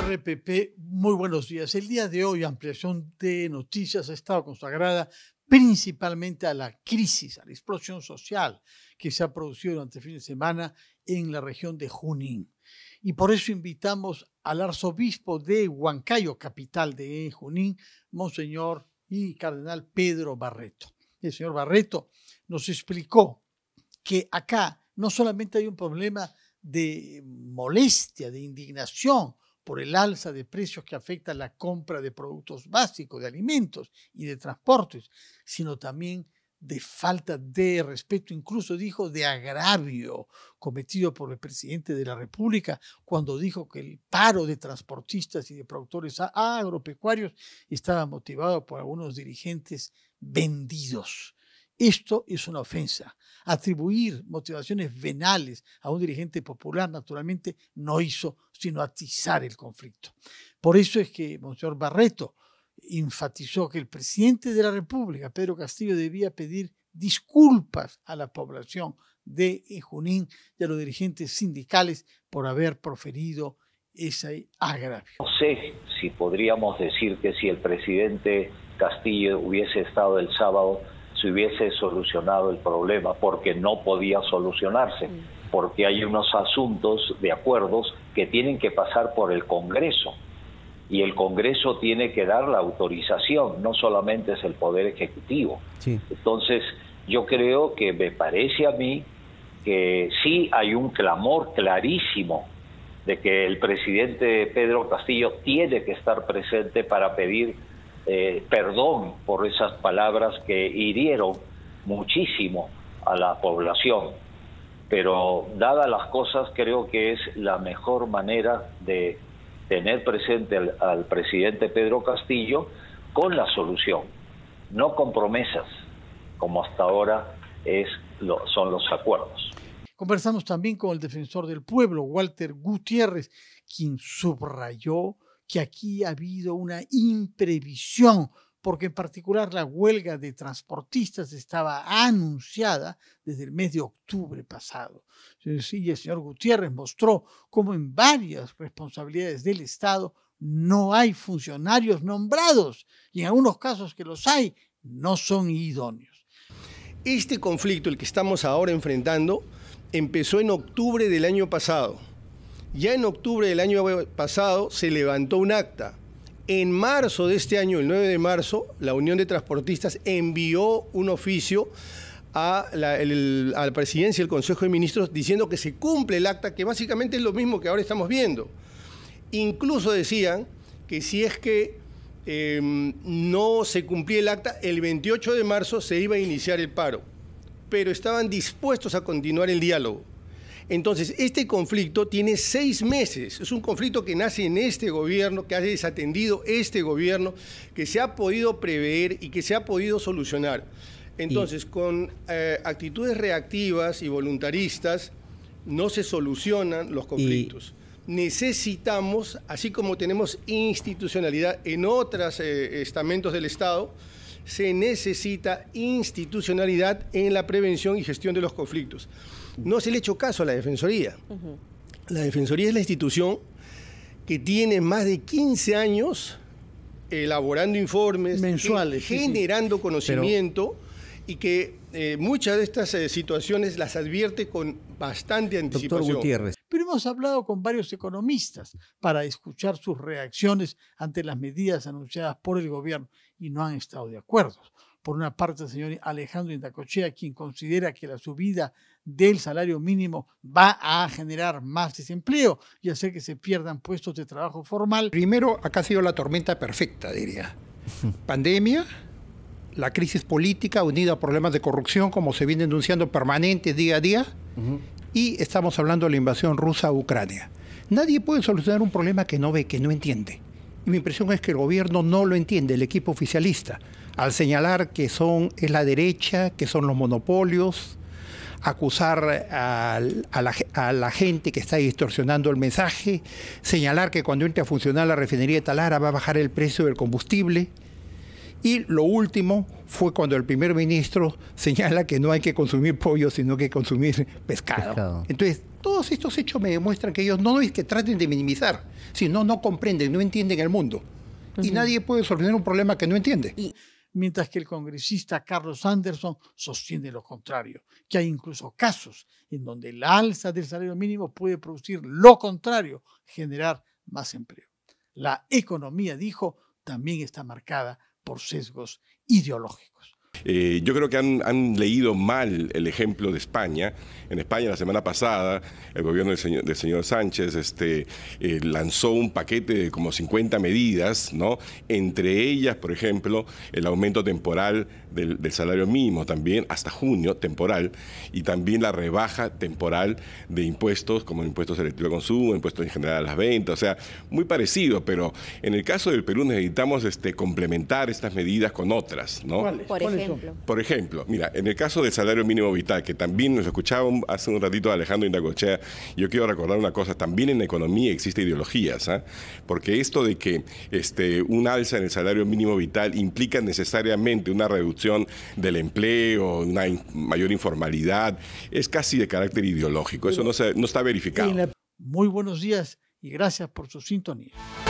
RPP, muy buenos días. El día de hoy, ampliación de noticias ha estado consagrada principalmente a la crisis, a la explosión social que se ha producido durante el fin de semana en la región de Junín. Y por eso invitamos al arzobispo de Huancayo, capital de Junín, Monseñor y Cardenal Pedro Barreto. El señor Barreto nos explicó que acá no solamente hay un problema de molestia, de indignación por el alza de precios que afecta la compra de productos básicos, de alimentos y de transportes, sino también de falta de respeto, incluso dijo de agravio cometido por el presidente de la República cuando dijo que el paro de transportistas y de productores agropecuarios estaba motivado por algunos dirigentes vendidos. Esto es una ofensa. Atribuir motivaciones venales a un dirigente popular, naturalmente, no hizo sino atizar el conflicto. Por eso es que Monseñor Barreto enfatizó que el presidente de la República, Pedro Castillo, debía pedir disculpas a la población de eh, Junín y a los dirigentes sindicales por haber proferido ese agravio. No sé si podríamos decir que si el presidente Castillo hubiese estado el sábado hubiese solucionado el problema, porque no podía solucionarse, mm. porque hay unos asuntos de acuerdos que tienen que pasar por el Congreso y el Congreso tiene que dar la autorización, no solamente es el Poder Ejecutivo. Entonces, yo creo que me parece a mí que sí hay un clamor clarísimo de que el presidente Pedro Castillo tiene que estar presente para pedir eh, perdón por esas palabras que hirieron muchísimo a la población. Pero dadas las cosas, creo que es la mejor manera de tener presente al, presidente Pedro Castillo con la solución, no con promesas, como hasta ahora es, lo, son los acuerdos. Conversamos también con el defensor del pueblo, Walter Gutiérrez, quien subrayó que aquí ha habido una imprevisión, porque en particular la huelga de transportistas estaba anunciada desde el mes de octubre pasado. Eh, sí, el señor Gutiérrez mostró cómo en varias responsabilidades del Estado no hay funcionarios nombrados y en algunos casos que los hay no son idóneos. Este conflicto, el que estamos ahora enfrentando, empezó en octubre del año pasado ya en octubre del año pasado se levantó un acta. En marzo de este año, el 9 de marzo, la Unión de Transportistas envió un oficio a la, el, presidencia del Consejo de Ministros diciendo que se cumple el acta, que básicamente es lo mismo que ahora estamos viendo. Incluso decían que si es que em, no se cumplía el acta, el 28 de marzo se iba a iniciar el paro, pero estaban dispuestos a continuar el diálogo. Entonces, este conflicto tiene seis meses. Es un conflicto que nace en este gobierno, que ha desatendido este gobierno, que se ha podido prever y que se ha podido solucionar. Entonces, con eh, actitudes reactivas y voluntaristas no se solucionan los conflictos. Necesitamos, así como tenemos institucionalidad en otros eh, estamentos del Estado, se necesita institucionalidad en la prevención y gestión de los conflictos. No se le ha hecho caso a la Defensoría. La Defensoría es la institución que tiene más de 15 años elaborando informes, mensuales, generando conocimiento y que eh, muchas de estas eh, situaciones las advierte con bastante anticipación hemos hablado con varios economistas para escuchar sus reacciones ante las medidas anunciadas por el gobierno y no han estado de acuerdo. Por una parte, el señor Alejandro Indacochea, quien considera que la subida del salario mínimo va a generar más desempleo y hacer que se pierdan puestos de trabajo formal. Primero, acá ha sido la tormenta perfecta, diría. Pandemia, la crisis política unida a problemas de corrupción, como se viene denunciando permanente día a día, y estamos hablando de la invasión rusa a Ucrania. Nadie puede solucionar un problema que no ve, que no entiende. mi impresión es que el gobierno no lo entiende, el equipo oficialista, al señalar que son es la derecha, que son los monopolios, acusar a, la, a, la, gente que está distorsionando el mensaje, señalar que cuando entre a funcionar la refinería de Talara va a bajar el precio del combustible. Y lo último fue cuando el primer ministro señala que no hay que consumir pollo, sino que consumir pescado. Entonces, todos estos hechos me demuestran que ellos no es que traten de minimizar, sino no comprenden, no entienden el mundo. Y nadie puede solucionar un problema que no entiende. mientras que el congresista Carlos Anderson sostiene lo contrario, que hay incluso casos en donde la alza del salario mínimo puede producir lo contrario, generar más empleo. La economía, dijo, también está marcada por sesgos ideológicos. Eh, yo creo que han, leído mal el ejemplo de España. En España la semana pasada el gobierno del señor, Sánchez este, eh, lanzó un paquete de como 50 medidas, ¿no? entre ellas, por ejemplo, el aumento temporal del, salario mínimo también hasta junio, temporal, y también la rebaja temporal de impuestos como impuestos selectivos de consumo, impuestos en general a las ventas, o sea, muy parecido, pero en el caso del Perú necesitamos este, complementar estas medidas con otras. ¿no? Por por ejemplo, mira, en el caso del salario mínimo vital, que también nos escuchaba hace un ratito Alejandro Indagochea, yo quiero recordar una cosa, también en la economía existe ideologías, ¿ah? porque esto de que este, un alza en el salario mínimo vital implica necesariamente una reducción del empleo, una mayor informalidad, es casi de carácter ideológico, eso no, no está verificado. Muy buenos días y gracias por su sintonía.